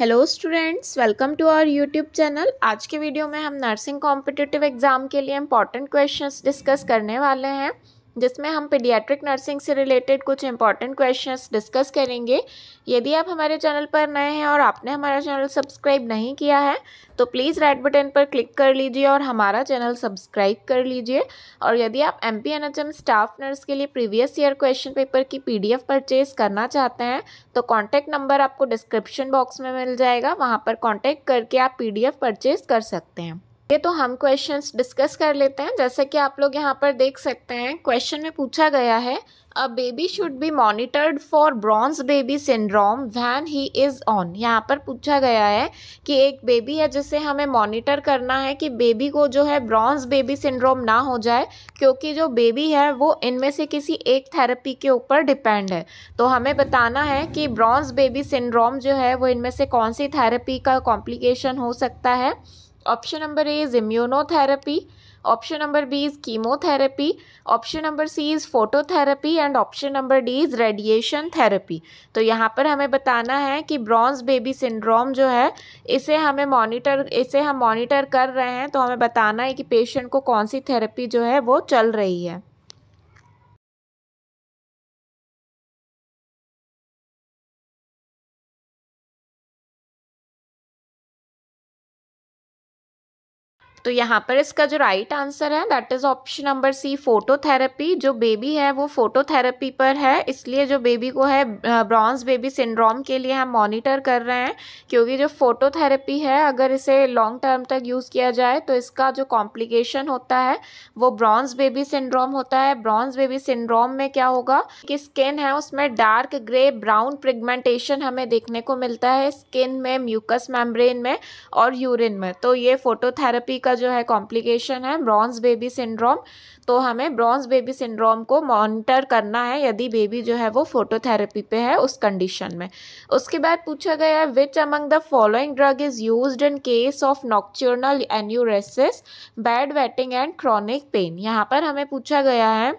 Hello students welcome to our YouTube channel आज के video में हम नर्सिंग कॉम्पिटिटिव एग्ज़ाम के लिए इम्पॉर्टेंट क्वेश्चंस डिस्कस करने वाले हैं जिसमें हम पीडियाट्रिक नर्सिंग से रिलेटेड कुछ इंपॉर्टेंट क्वेश्चंस डिस्कस करेंगे यदि आप हमारे चैनल पर नए हैं और आपने हमारा चैनल सब्सक्राइब नहीं किया है तो प्लीज़ रेड बटन पर क्लिक कर लीजिए और हमारा चैनल सब्सक्राइब कर लीजिए और यदि आप एम पी स्टाफ नर्स के लिए प्रीवियस ईयर क्वेश्चन पेपर की पी परचेज करना चाहते हैं तो कॉन्टैक्ट नंबर आपको डिस्क्रिप्शन बॉक्स में मिल जाएगा वहाँ पर कॉन्टैक्ट करके आप पी परचेज कर सकते हैं ये तो हम क्वेश्चंस डिस्कस कर लेते हैं जैसे कि आप लोग यहाँ पर देख सकते हैं क्वेश्चन में पूछा गया है a baby should be monitored for bronze baby syndrome when he is on यहाँ पर पूछा गया है कि एक बेबी है जिसे हमें मॉनिटर करना है कि बेबी को जो है ब्रॉन्ज बेबी सिंड्रोम ना हो जाए क्योंकि जो बेबी है वो इनमें से किसी एक थेरेपी के ऊपर डिपेंड है तो हमें बताना है कि ब्रॉन्ज बेबी सिंड्रोम जो है वो इनमें से कौन सी थेरेपी का कॉम्प्लिकेशन हो सकता है option number A is immunotherapy option number B is chemotherapy option number C is phototherapy and option number D is radiation therapy तो यहाँ पर हमें बताना है कि ब्रॉन्ज बेबी सिंड्रोम जो है इसे हमें मॉनिटर इसे हम मॉनिटर कर रहे हैं तो हमें बताना है कि पेशेंट को कौन सी थेरेपी जो है वो चल रही है तो यहाँ पर इसका जो राइट right आंसर है that is option number C phototherapy जो बेबी है वो फोटोथेरेपी पर है इसलिए जो बेबी को है ब्रॉन्ज बेबी सिंड्रोम के लिए हम मॉनिटर कर रहे हैं क्योंकि जो फोटोथेरेपी है अगर इसे लॉन्ग टर्म तक यूज़ किया जाए तो इसका जो कॉम्प्लिकेशन होता है वो ब्रॉन्स बेबी सिंड्रोम होता है ब्रॉन्ज बेबी सिंड्रोम में क्या होगा कि स्किन है उसमें डार्क ग्रे ब्राउन प्रिगमेंटेशन हमें देखने को मिलता है स्किन में म्यूकस मेम्ब्रेन में और यूरिन में तो ये फोटोथेरेपी का का जो है कॉम्प्लिकेशन है ब्रॉन्स बेबी सिंड्रोम तो हमें ब्रॉन्स बेबी सिंड्रोम को मॉनिटर करना है यदि बेबी जो है वो फोटोथेरेपी पे है उस कंडीशन में उसके बाद पूछा गया है which among the following drug is use in case of nocturnal enuresis bed wetting and chronic pain यहाँ पर हमें पूछा गया है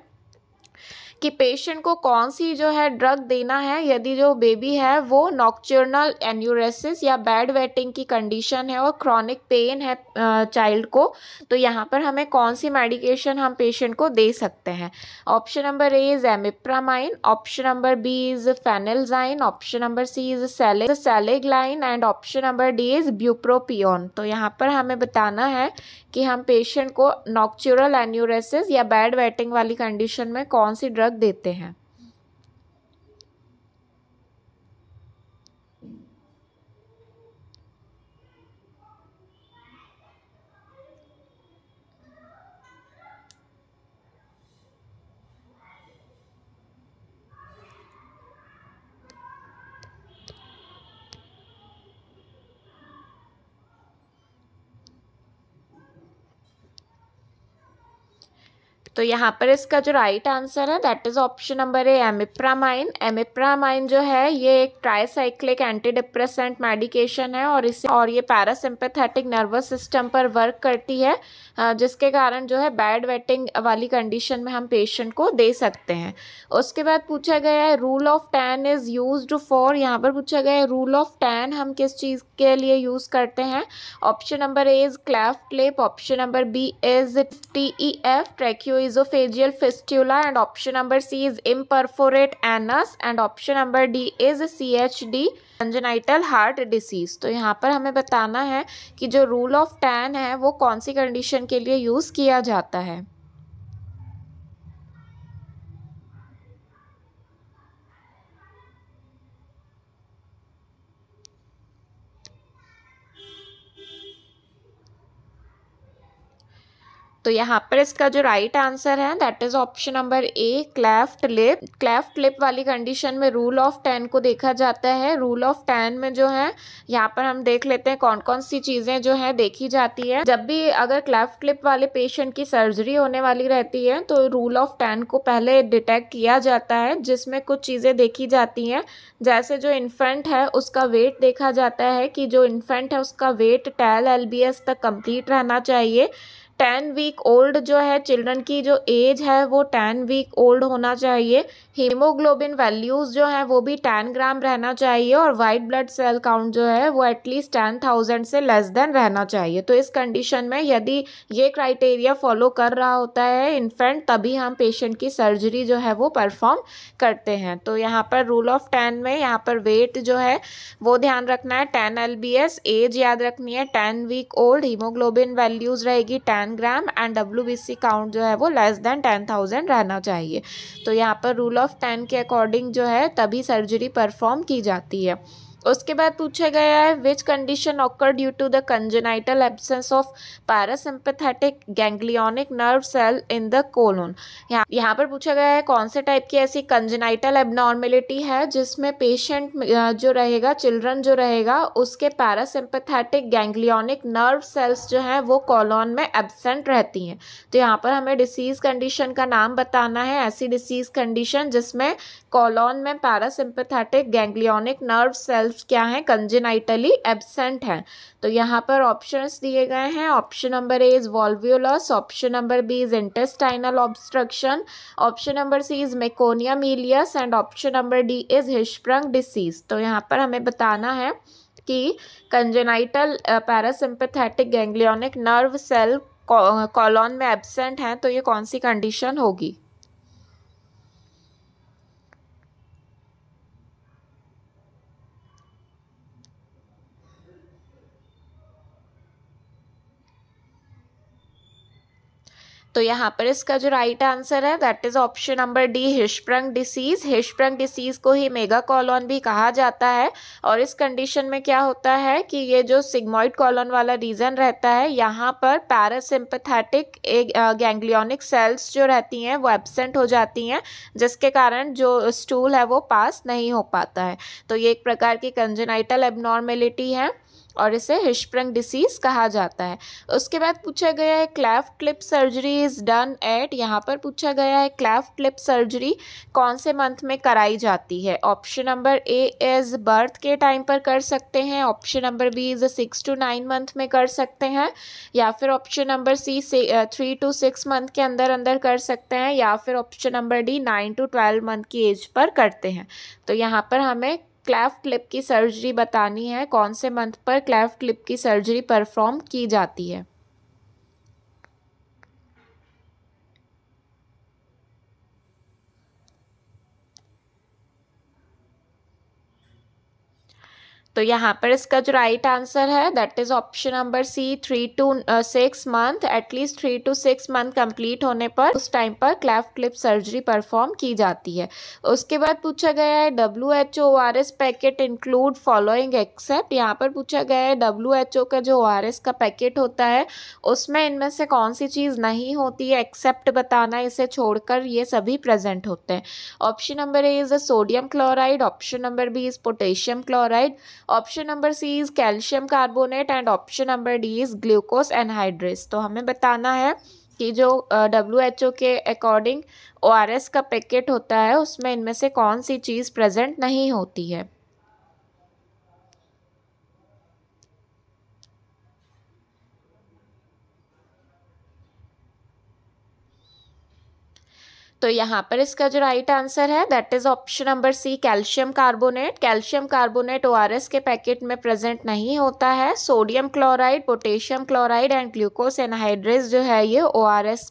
कि पेशेंट को कौन सी जो है ड्रग देना है यदि जो बेबी है वो नॉक्चर्नल एन्यूरेसिस या बैड वेटिंग की कंडीशन है और क्रॉनिक पेन है चाइल्ड को तो यहाँ पर हमें कौन सी मेडिकेशन हम पेशेंट को दे सकते हैं option number A is imipramine option number B is phenelzine option number C is sele selegiline and option number D is bupropion तो यहाँ पर हमें बताना है कि हम पेशेंट को नॉक्चुरल एन्यूरेसिस या बैड वेटिंग वाली कंडीशन में कौन सी ड्रग देते हैं तो यहाँ पर इसका जो राइट आंसर है that is option number A imipramine imipramine जो है ये एक ट्राईसाइक्लिक एंटी डिप्रेसेंट मेडिकेशन है और इसे और ये पैरासिम्पेथेटिक नर्वस सिस्टम पर वर्क करती है जिसके कारण जो है बैड वेटिंग वाली कंडीशन में हम पेशेंट को दे सकते हैं उसके बाद पूछा गया है rule of ten is use for यहाँ पर पूछा गया है रूल ऑफ टेन हम किस चीज़ के लिए यूज़ करते हैं option number A is cleft lip option number B is T E F tracheo esophageal fistula and option number C is imperforate anus and option number D is CHD congenital heart disease तो यहाँ पर हमें बताना है कि जो rule of tan है वो कौन सी condition के लिए use किया जाता है तो यहाँ पर इसका जो राइट आंसर है that is option number A cleft lip cleft lip वाली कंडीशन में रूल ऑफ टेन को देखा जाता है रूल ऑफ टेन में जो है यहाँ पर हम देख लेते हैं कौन कौन सी चीजें जो है देखी जाती है जब भी अगर क्लेफ्ट लिप वाले पेशेंट की सर्जरी होने वाली रहती है तो रूल ऑफ टेन को पहले डिटेक्ट किया जाता है जिसमें कुछ चीजें देखी जाती हैं जैसे जो इन्फेंट है उसका वेट देखा जाता है कि जो इन्फेंट है उसका वेट टेल एल तक कंप्लीट रहना चाहिए टेन वीक ओल्ड जो है चिल्ड्रन की जो एज है वो टेन वीक ओल्ड होना चाहिए हीमोग्लोबिन वैल्यूज़ जो हैं वो भी टेन ग्राम रहना चाहिए और वाइट ब्लड सेल काउंट जो है वो एटलीस्ट टेन थाउजेंड से लेस देन रहना चाहिए तो इस कंडीशन में यदि ये क्राइटेरिया फॉलो कर रहा होता है इन्फेंट तभी हम पेशेंट की सर्जरी जो है वो परफॉर्म करते हैं तो यहाँ पर रूल ऑफ टेन में यहाँ पर वेट जो है वो ध्यान रखना है टेन एल एज याद रखनी है ten week old haemoglobin values रहेगी ten ten gram and W count जो है वो लेस देन टेन थाउजेंड रहना चाहिए तो यहाँ पर रूल ऑफ टेन के अकॉर्डिंग जो है तभी सर्जरी परफॉर्म की जाती है उसके बाद पूछा गया है which condition occur due to the congenital absence of parasympathetic ganglionic nerve cell in the colon यहाँ यहाँ पर पूछा गया है कौन से टाइप की ऐसी कंजेनाइटल एबनॉर्मेलिटी है जिसमें पेशेंट जो रहेगा चिल्ड्रन जो रहेगा उसके पैरासिम्पथेटिक गैंग्लियोनिक नर्व सेल्स जो हैं वो कॉलोन में एबसेंट रहती हैं तो यहाँ पर हमें डिसीज़ कंडीशन का नाम बताना है ऐसी डिसीज़ कंडीशन जिसमें कॉलोन में parasympathetic ganglionic nerve cells reserves क्या हैं कंजेनाइटली एबसेंट हैं तो यहाँ पर ऑप्शंस दिए गए हैं option number A is volvulus option number B is intestinal obstruction option number C is meconium ileus and option number D is Hirschsprung disease तो यहाँ पर हमें बताना है कि congenital parasympathetic ganglionic nerve cell colon में एबसेंट हैं तो ये कौन सी कंडीशन होगी तो यहाँ पर इसका जो राइट आंसर है that is option number D Hirschsprung disease Hirschsprung disease को ही मेगा कॉलोन भी कहा जाता है और इस कंडीशन में क्या होता है कि ये जो सिग्मोइड कॉलोन वाला रीजन रहता है यहाँ पर पैरासिम्पथेटिक गैंग्लियोनिक सेल्स जो रहती हैं वो एबसेंट हो जाती हैं जिसके कारण जो स्टूल है वो पास नहीं हो पाता है तो ये एक प्रकार की कंजेनाइटल एबनॉर्मेलिटी है और इसे हिशप्रंग डिसीज़ कहा जाता है उसके बाद पूछा गया है cleft clip surgery is done at यहाँ पर पूछा गया है क्लेफ्ट क्लिप सर्जरी कौन से मंथ में कराई जाती है option number A is birth के टाइम पर कर सकते हैं option number B is six to nine month में कर सकते हैं या फिर option number C three to six month के अंदर अंदर कर सकते हैं या फिर option number D nine to twelve month की एज पर करते हैं तो यहाँ पर हमें क्लेफ्ट लिप की सर्जरी बतानी है कौन से मंथ पर क्लैफ्ट लिप की सर्जरी परफॉर्म की जाती है तो यहाँ पर इसका जो राइट आंसर है that is option number C three to six month at least three to six month complete होने पर उस टाइम पर क्लैफ क्लिप सर्जरी परफॉर्म की जाती है उसके बाद पूछा गया है W H O R S packet include following except यहाँ पर पूछा गया है डब्ल्यू एच ओ का जो ओ आर एस का पैकेट होता है उसमें इनमें से कौन सी चीज़ नहीं होती है एक्सेप्ट बताना इसे छोड़कर ये सभी प्रेजेंट होते हैं option number A is a sodium chloride option number B is potassium chloride option number C is calcium carbonate and option number D is glucose anhydrous तो हमें बताना है कि जो डब्ल्यू एच ओ के अकॉर्डिंग ओ आर एस का packet होता है उसमें इनमें से कौन सी चीज़ प्रेजेंट नहीं होती है तो यहाँ पर इसका जो राइट आंसर है that is option number C calcium carbonate calcium carbonate O के पैकेट में प्रेजेंट नहीं होता है sodium chloride potassium chloride and glucose anhydrous जो है ये ओ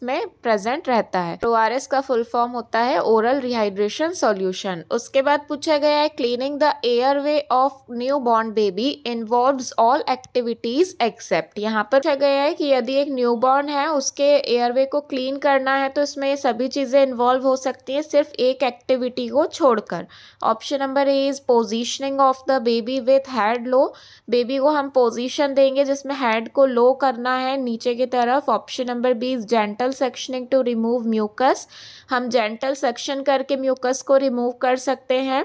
में प्रेजेंट रहता है ओ का फुल फॉर्म होता है ओरल रिहाइड्रेशन सोल्यूशन उसके बाद पूछा गया है cleaning the airway of newborn baby involve all activities except यहाँ पर पूछा गया है कि यदि एक न्यू बॉर्न है उसके एयरवे को क्लीन करना है तो इसमें सभी चीजें इन्वॉल्व इन्वॉल्व हो सकती है सिर्फ एक एक्टिविटी को छोड़कर option number A is positioning of the baby with head low baby को हम पोजीशन देंगे जिसमें हेड को लो करना है नीचे की तरफ option number B is gentle suctioning to remove mucus हम जेंटल सेक्शन करके म्यूकस को रिमूव कर सकते हैं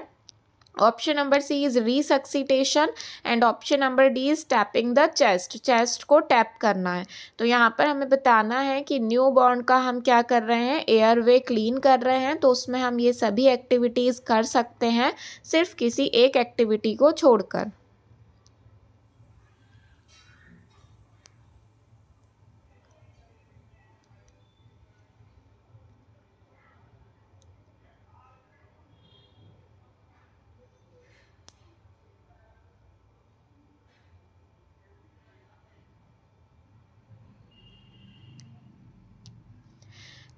option number C is resuscitation and option number D is tapping the chest chest को टैप करना है तो यहाँ पर हमें बताना है कि न्यू बॉर्न का हम क्या कर रहे हैं एयर वे क्लीन कर रहे हैं तो उसमें हम ये सभी एक्टिविटीज़ कर सकते हैं सिर्फ किसी एक एक्टिविटी को छोड़कर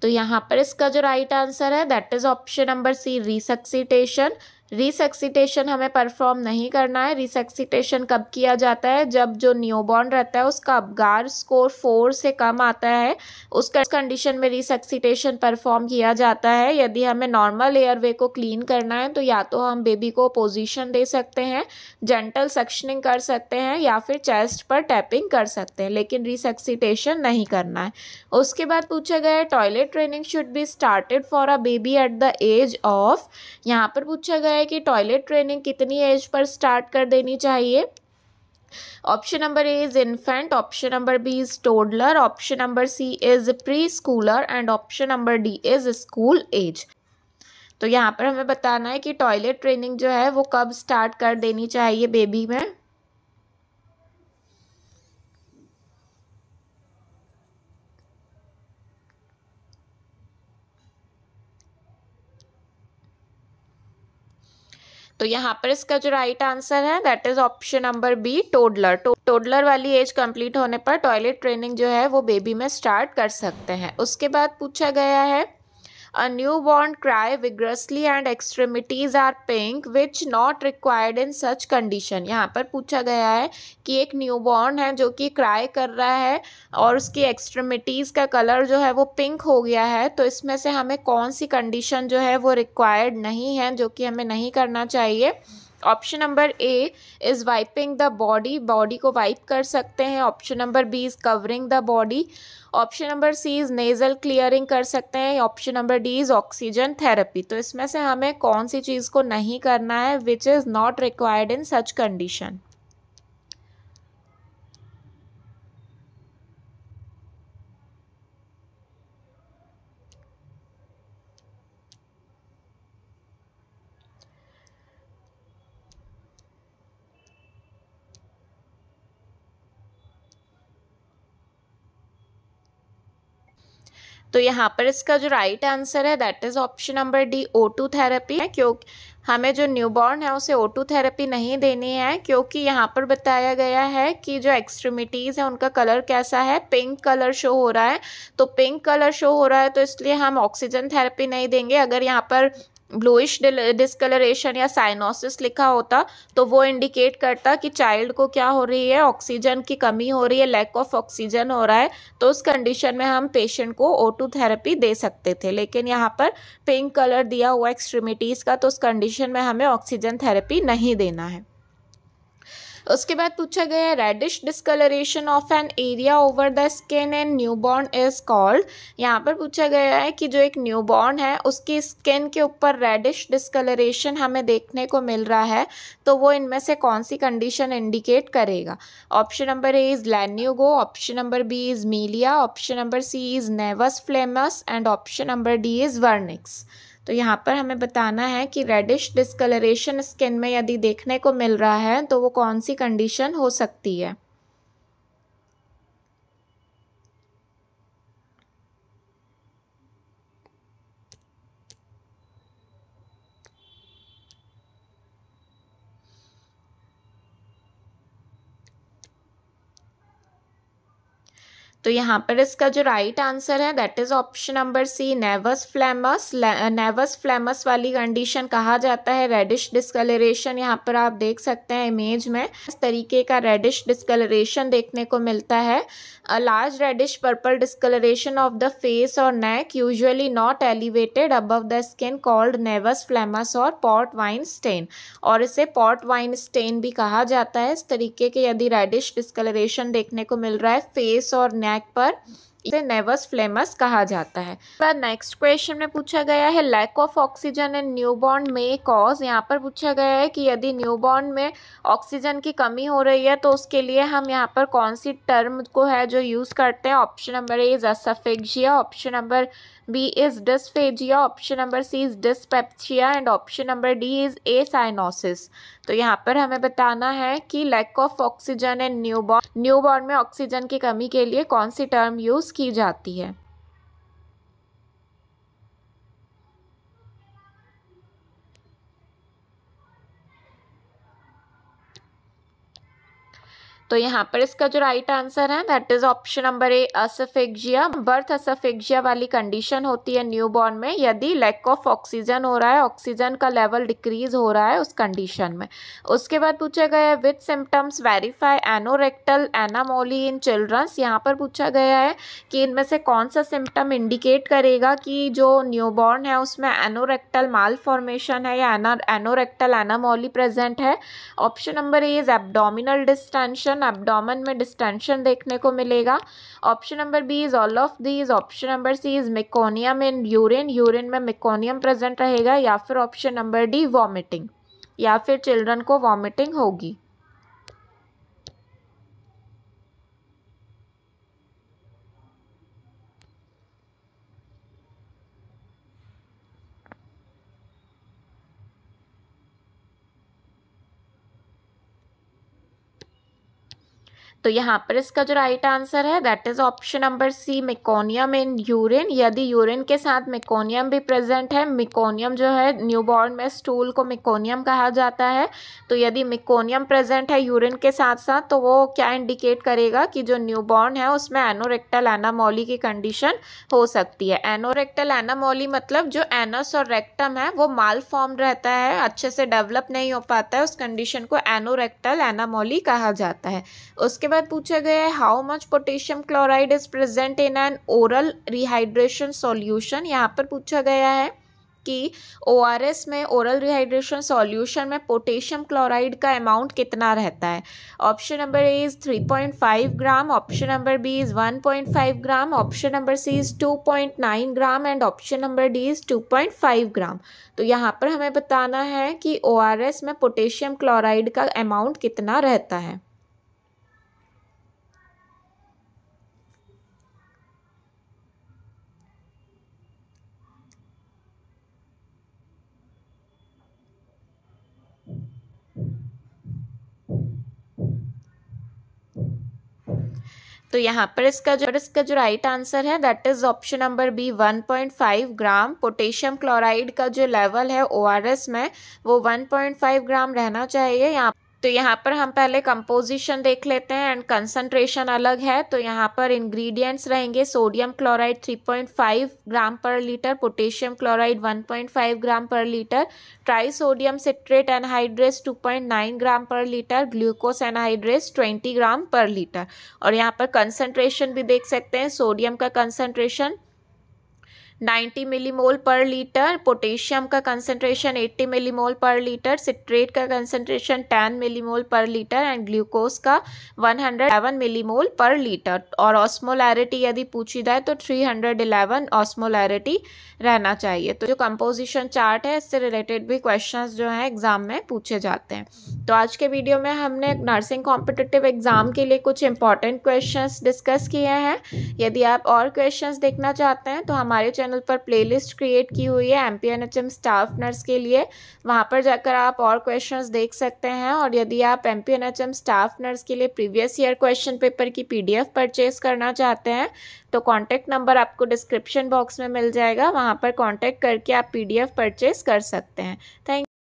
तो यहाँ पर इसका जो राइट आंसर है that is option number C resuscitation resuscitation हमें परफॉर्म नहीं करना है रिसेक्सीटेशन कब किया जाता है जब जो न्यूबॉर्न रहता है उसका अपगार स्कोर फोर से कम आता है उसका कंडीशन में रिसेक्सीटेशन परफॉर्म किया जाता है यदि हमें नॉर्मल एयरवे को क्लीन करना है तो या तो हम बेबी को पोजीशन दे सकते हैं जेंटल सक्शनिंग कर सकते हैं या फिर चेस्ट पर टैपिंग कर सकते हैं लेकिन रिसेक्सीटेशन नहीं करना है उसके बाद पूछा गया है toilet training should be started for a baby at the age of यहाँ पर पूछा गया है कि टॉयलेट ट्रेनिंग कितनी एज पर स्टार्ट कर देनी चाहिए option number A is infant option number B is toddler option number C is preschooler and option number D is school age तो यहाँ पर हमें बताना है कि टॉयलेट ट्रेनिंग जो है वो कब स्टार्ट कर देनी चाहिए बेबी में तो यहाँ पर इसका जो राइट आंसर है that is option number B toddler toddler वाली एज कंप्लीट होने पर टॉयलेट ट्रेनिंग जो है वो बेबी में स्टार्ट कर सकते हैं उसके बाद पूछा गया है A newborn cry vigorously and extremities are pink which not required in such condition. यहाँ पर पूछा गया है कि एक न्यूबॉर्न है जो कि क्राई कर रहा है और उसकी एक्सट्रीमिटीज़ का कलर जो है वो पिंक हो गया है तो इसमें से हमें कौन सी कंडीशन जो है वो रिक्वायर्ड नहीं है जो कि हमें नहीं करना चाहिए option number A is wiping the body body को वाइप कर सकते हैं option number B is covering the body option number C is nasal clearing कर सकते हैं option number D is oxygen therapy तो इसमें से हमें कौन सी चीज़ को नहीं करना है which is not required in such condition तो यहाँ पर इसका जो राइट आंसर है that is option number D O two therapy है क्योंकि हमें जो न्यूबॉर्न है उसे ओ टू थेरेपी नहीं देनी है क्योंकि यहाँ पर बताया गया है कि जो एक्सट्रीमिटीज़ है उनका कलर कैसा है पिंक कलर शो हो रहा है तो पिंक कलर शो हो रहा है तो इसलिए हम ऑक्सीजन थेरेपी नहीं देंगे अगर यहाँ पर ब्लूइश डिस्कलरेशन या साइनोसिस लिखा होता तो वो इंडिकेट करता कि चाइल्ड को क्या हो रही है ऑक्सीजन की कमी हो रही है लैक ऑफ ऑक्सीजन हो रहा है तो उस कंडीशन में हम पेशेंट को ओ थेरेपी दे सकते थे लेकिन यहाँ पर पिंक कलर दिया हुआ एक्सट्रीमिटीज़ का तो उस कंडीशन में हमें ऑक्सीजन थेरेपी नहीं देना है उसके बाद पूछा गया reddish discoloration of an area over the skin and newborn is called यहाँ पर पूछा गया है कि जो एक न्यू बॉर्न है उसकी स्किन के ऊपर रेडिश डिस्कलरेशन हमें देखने को मिल रहा है तो वो इनमें से कौन सी कंडीशन इंडिकेट करेगा option number A is lanugo option number B is milia option number C is nevus flammeus and option number D is vernix तो यहाँ पर हमें बताना है कि रेडिश डिस्कलरेशन स्किन में यदि देखने को मिल रहा है तो वो कौन सी कंडीशन हो सकती है तो यहाँ पर इसका जो राइट right आंसर है that is option number C nevus flammeus nevus flammeus वाली कंडीशन कहा जाता है रेडिश डिस्कलरेशन यहाँ पर आप देख सकते हैं इमेज में इस तरीके का रेडिश डिस्कलरेशन देखने को मिलता है a large reddish purple discoloration of the face और neck usually not elevated above the skin called nevus flammeus और पॉट वाइन स्टेन और इसे पॉट वाइन स्टेन भी कहा जाता है इस तरीके के यदि रेडिश डिस्कलरेशन देखने को मिल रहा है फेस और नेक नेक पर इसे नेवस फ्लेमस कहा जाता है नेक्स्ट क्वेश्चन में पूछा गया है lack of oxygen in newborn may cause यहाँ पर पूछा गया है कि यदि न्यूबॉर्न में ऑक्सीजन की कमी हो रही है तो उसके लिए हम यहाँ पर कौन सी टर्म को है जो यूज़ करते हैं option number A is asphyxia option number B is dysphagia option number C is dyspepsia and option number D is a cyanosis तो यहाँ पर हमें बताना है कि lack of oxygen and newborn newborn में ऑक्सीजन की कमी के लिए कौन सी टर्म यूज़ की जाती है तो यहाँ पर इसका जो राइट आंसर है that is option number A asphyxia birth asphyxia वाली कंडीशन होती है न्यू बॉर्न में यदि लैक ऑफ ऑक्सीजन हो रहा है ऑक्सीजन का लेवल डिक्रीज हो रहा है उस कंडीशन में उसके बाद पूछा गया है with symptoms verify anorectal anomaly in childrens यहाँ पर पूछा गया है कि इनमें से कौन सा सिम्टम इंडिकेट करेगा कि जो न्यूबॉर्न है उसमें एनोरेक्टल माल फॉर्मेशन है या एनोरेक्टल एनामोली प्रेजेंट है option number A is abdominal distension distension में डिस्टेंशन देखने को मिलेगा option number B is all of these option number C is meconium in urine urine में मिकोनियम प्रेजेंट रहेगा या फिर ऑप्शन नंबर डी वॉमिटिंग या फिर चिल्ड्रन को वॉमिटिंग होगी तो यहाँ पर इसका जो राइट आंसर है that is option number C meconium in urine यदि यूरिन के साथ मिकोनियम भी प्रेजेंट है मिकोनियम जो है न्यूबॉर्न में स्टूल को मिकोनियम कहा जाता है तो यदि मिकोनियम प्रेजेंट है यूरिन के साथ साथ तो वो क्या इंडिकेट करेगा कि जो न्यूबॉर्न है उसमें एनोरेक्टल एनामोली की कंडीशन हो सकती है एनोरेक्टल एनामोली मतलब जो एनस और रेक्टम है वो माल फॉर्म रहता है अच्छे से डेवलप नहीं हो पाता है उस कंडीशन को एनोरेक्टल एनामोली कहा जाता है उसके बाद पूछा गया है how much potassium chloride is present in an oral rehydration solution यहाँ पर पूछा गया है कि ओ में ओरल रिहाइड्रेशन सॉल्यूशन में पोटेशियम क्लोराइड का अमाउंट कितना रहता है option number A is three point five gram option number B is one point five gram option number C is two point nine gram and option number D is two point five gram तो यहाँ पर हमें बताना है कि O में potassium chloride का amount कितना रहता है तो यहाँ पर इसका जो इसका जो राइट आंसर है that is option number B 1.5 gram potassium chloride का जो लेवल है ओ में वो 1.5 ग्राम रहना चाहिए यहाँ तो यहाँ पर हम पहले कंपोजिशन देख लेते हैं एंड कंसनट्रेशन अलग है तो यहाँ पर इंग्रेडिएंट्स रहेंगे सोडियम क्लोराइड 3.5 ग्राम per litre potassium chloride 1.5 gram per litre trisodium citrate anhydrous 2.9 gram per litre glucose anhydrase 20 ग्राम पर लीटर और यहाँ पर कंसनट्रेशन भी देख सकते हैं सोडियम का concentration 90 millimole per litre potassium का concentration 80 millimole per litre citrate का concentration 10 millimole per litre and glucose का 111 मिलीमोल पर लीटर और ऑस्मोलैरिटी यदि पूछी जाए तो 311 ऑस्मोलैरिटी रहना चाहिए तो जो कंपोजिशन चार्ट है इससे रिलेटेड भी क्वेश्चन जो हैं एग्ज़ाम में पूछे जाते हैं तो आज के वीडियो में हमने नर्सिंग कॉम्पिटिटिव एग्ज़ाम के लिए कुछ इंपॉर्टेंट क्वेश्चन डिस्कस किए हैं यदि आप और क्वेश्चन देखना चाहते हैं तो हमारे चैनल चैनल पर प्लेलिस्ट क्रिएट की हुई है M P N H M staff nurse के लिए वहाँ पर जाकर आप और क्वेश्चंस देख सकते हैं और यदि आप M P N H M staff nurse के लिए प्रीवियस ईयर क्वेश्चन पेपर की पी डी एफ परचेज करना चाहते हैं तो कॉन्टैक्ट नंबर आपको डिस्क्रिप्शन बॉक्स में मिल जाएगा वहाँ पर कॉन्टैक्ट करके आप पी डी एफ परचेज कर सकते हैं थैंक